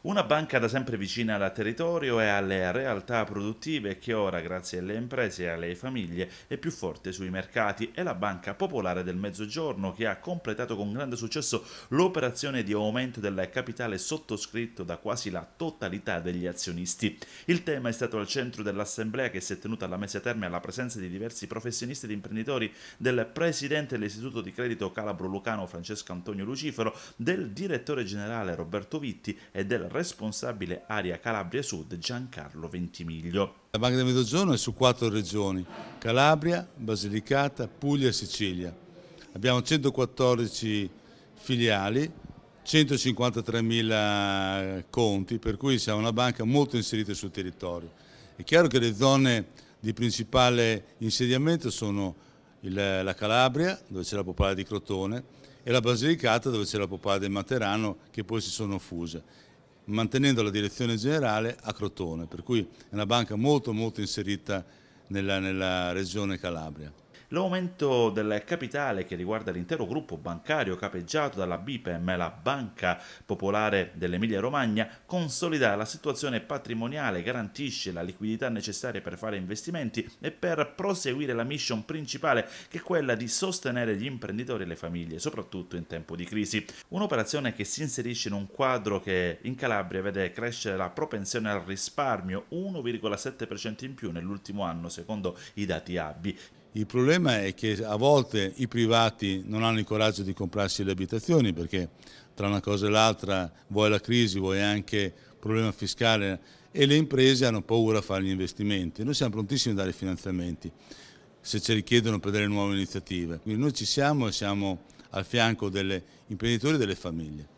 Una banca da sempre vicina al territorio e alle realtà produttive che ora, grazie alle imprese e alle famiglie, è più forte sui mercati, è la Banca Popolare del Mezzogiorno che ha completato con grande successo l'operazione di aumento del capitale sottoscritto da quasi la totalità degli azionisti. Il tema è stato al centro dell'assemblea che si è tenuta alla Mese Terme alla presenza di diversi professionisti ed imprenditori, del presidente dell'Istituto di Credito Calabro Lucano Francesco Antonio Lucifero, del direttore generale Roberto Vitti e della responsabile area Calabria Sud Giancarlo Ventimiglio. La Banca del Mezzogiorno è su quattro regioni, Calabria, Basilicata, Puglia e Sicilia. Abbiamo 114 filiali, 153.000 conti, per cui siamo una banca molto inserita sul territorio. È chiaro che le zone di principale insediamento sono il, la Calabria, dove c'è la popolare di Crotone, e la Basilicata, dove c'è la popolare del Materano, che poi si sono fuse mantenendo la direzione generale a Crotone, per cui è una banca molto molto inserita nella, nella regione Calabria. L'aumento del capitale che riguarda l'intero gruppo bancario capeggiato dalla BIPEM, la Banca Popolare dell'Emilia Romagna, consolida la situazione patrimoniale, garantisce la liquidità necessaria per fare investimenti e per proseguire la mission principale che è quella di sostenere gli imprenditori e le famiglie, soprattutto in tempo di crisi. Un'operazione che si inserisce in un quadro che in Calabria vede crescere la propensione al risparmio 1,7% in più nell'ultimo anno secondo i dati ABI. Il problema è che a volte i privati non hanno il coraggio di comprarsi le abitazioni perché tra una cosa e l'altra vuoi la crisi, vuoi anche il problema fiscale e le imprese hanno paura a fare gli investimenti. Noi siamo prontissimi a dare finanziamenti se ce li chiedono per delle nuove iniziative. Quindi noi ci siamo e siamo al fianco degli imprenditori e delle famiglie.